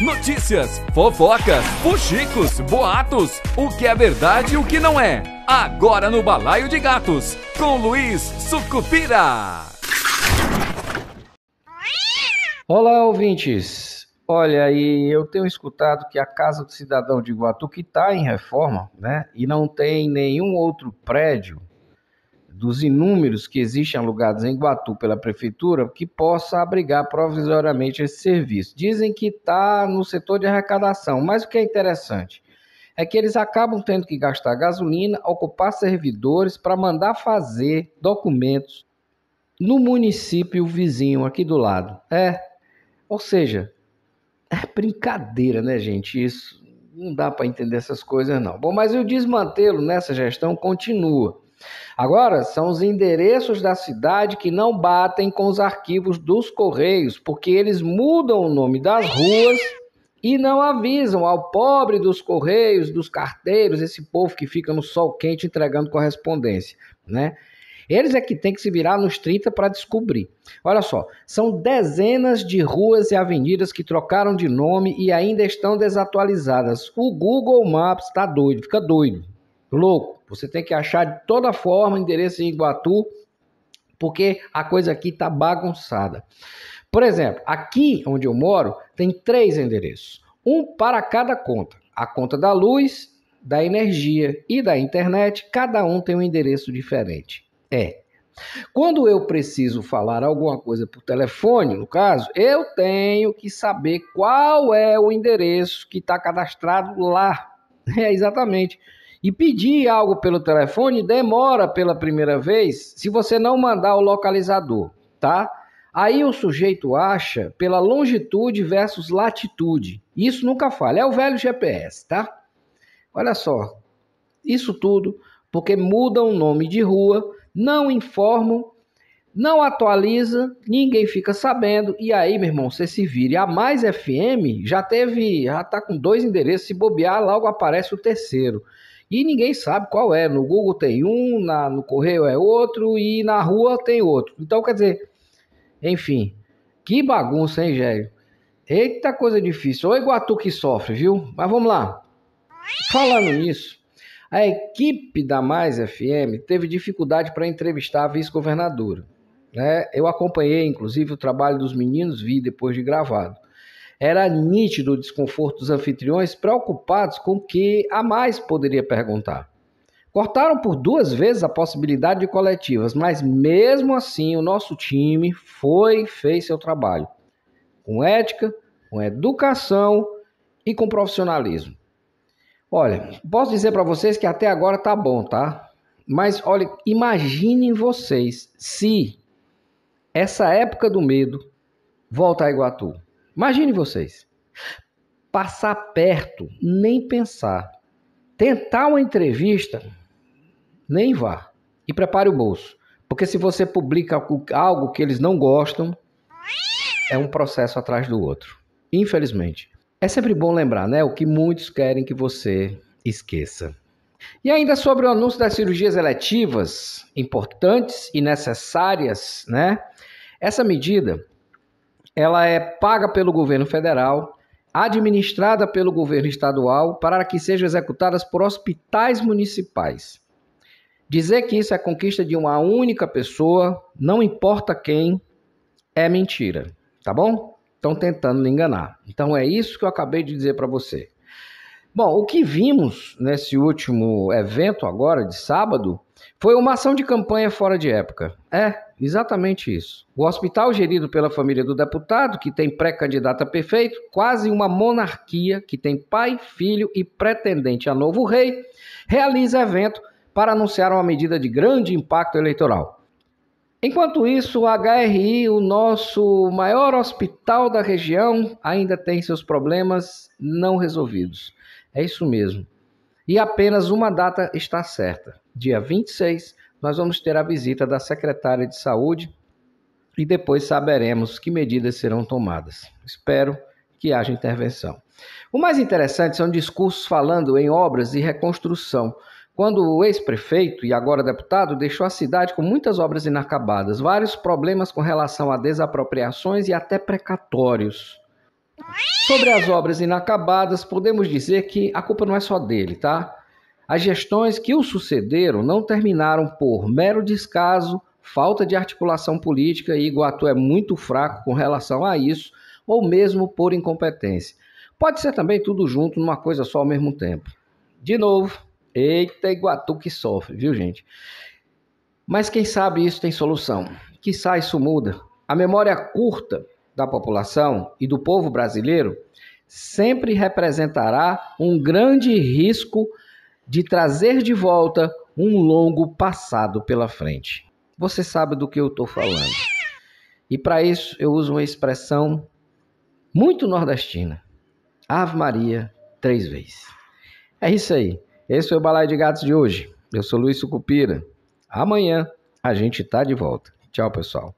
Notícias, fofocas, fuxicos, boatos, o que é verdade e o que não é. Agora no Balaio de Gatos, com Luiz Sucupira. Olá, ouvintes. Olha, e eu tenho escutado que a Casa do Cidadão de Iguatu, que está em reforma, né, e não tem nenhum outro prédio dos inúmeros que existem alugados em Guatu pela prefeitura, que possa abrigar provisoriamente esse serviço. Dizem que está no setor de arrecadação, mas o que é interessante é que eles acabam tendo que gastar gasolina, ocupar servidores para mandar fazer documentos no município vizinho aqui do lado. É, ou seja, é brincadeira, né, gente? Isso não dá para entender essas coisas não. Bom, mas o desmantelo nessa gestão continua. Agora, são os endereços da cidade que não batem com os arquivos dos Correios, porque eles mudam o nome das ruas e não avisam ao pobre dos correios, dos carteiros, esse povo que fica no sol quente entregando correspondência, né? Eles é que tem que se virar nos 30 para descobrir. Olha só, são dezenas de ruas e avenidas que trocaram de nome e ainda estão desatualizadas. O Google Maps está doido, fica doido louco. Você tem que achar de toda forma endereço em Iguatu, porque a coisa aqui tá bagunçada. Por exemplo, aqui onde eu moro tem três endereços, um para cada conta: a conta da luz, da energia e da internet. Cada um tem um endereço diferente. É. Quando eu preciso falar alguma coisa por telefone, no caso, eu tenho que saber qual é o endereço que está cadastrado lá. É exatamente. E pedir algo pelo telefone demora pela primeira vez se você não mandar o localizador, tá? Aí o sujeito acha pela longitude versus latitude. Isso nunca falha, é o velho GPS, tá? Olha só, isso tudo porque mudam o nome de rua, não informam, não atualiza, ninguém fica sabendo. E aí, meu irmão, você se vira. a Mais FM já teve, já tá com dois endereços, se bobear, logo aparece o terceiro e ninguém sabe qual é. No Google tem um, na, no correio é outro e na rua tem outro. Então, quer dizer, enfim, que bagunça, hein, Gélio? Eita coisa difícil. O Iguatu que sofre, viu? Mas vamos lá. Falando nisso, a equipe da Mais FM teve dificuldade para entrevistar a vice-governadora. Né? Eu acompanhei, inclusive, o trabalho dos meninos, vi depois de gravado. Era nítido o desconforto dos anfitriões, preocupados com o que a mais poderia perguntar. Cortaram por duas vezes a possibilidade de coletivas, mas mesmo assim o nosso time foi e fez seu trabalho. Com ética, com educação e com profissionalismo. Olha, posso dizer para vocês que até agora tá bom, tá? Mas olha, imaginem vocês se essa época do medo volta a Iguatu. Imagine vocês. Passar perto, nem pensar. Tentar uma entrevista, nem vá. E prepare o bolso. Porque se você publica algo que eles não gostam, é um processo atrás do outro. Infelizmente. É sempre bom lembrar, né? O que muitos querem que você esqueça. E ainda sobre o anúncio das cirurgias eletivas, importantes e necessárias, né? Essa medida ela é paga pelo governo federal, administrada pelo governo estadual, para que sejam executadas por hospitais municipais. Dizer que isso é conquista de uma única pessoa, não importa quem, é mentira, tá bom? Estão tentando me enganar. Então é isso que eu acabei de dizer para você. Bom, o que vimos nesse último evento agora de sábado foi uma ação de campanha fora de época. É, exatamente isso. O hospital gerido pela família do deputado, que tem pré-candidato a prefeito, quase uma monarquia que tem pai, filho e pretendente a novo rei, realiza evento para anunciar uma medida de grande impacto eleitoral. Enquanto isso, o HRI, o nosso maior hospital da região, ainda tem seus problemas não resolvidos. É isso mesmo. E apenas uma data está certa. Dia 26, nós vamos ter a visita da secretária de Saúde e depois saberemos que medidas serão tomadas. Espero que haja intervenção. O mais interessante são discursos falando em obras e reconstrução. Quando o ex-prefeito e agora deputado deixou a cidade com muitas obras inacabadas, vários problemas com relação a desapropriações e até precatórios. Sobre as obras inacabadas, podemos dizer que a culpa não é só dele, tá? As gestões que o sucederam não terminaram por mero descaso, falta de articulação política, e Iguatu é muito fraco com relação a isso, ou mesmo por incompetência. Pode ser também tudo junto numa coisa só ao mesmo tempo. De novo, eita Iguatu que sofre, viu gente? Mas quem sabe isso tem solução. Que sai isso muda. A memória curta da população e do povo brasileiro sempre representará um grande risco de trazer de volta um longo passado pela frente. Você sabe do que eu estou falando. E para isso eu uso uma expressão muito nordestina: Ave Maria, três vezes. É isso aí. Esse foi o Balai de Gatos de hoje. Eu sou Luiz Sucupira. Amanhã a gente está de volta. Tchau, pessoal.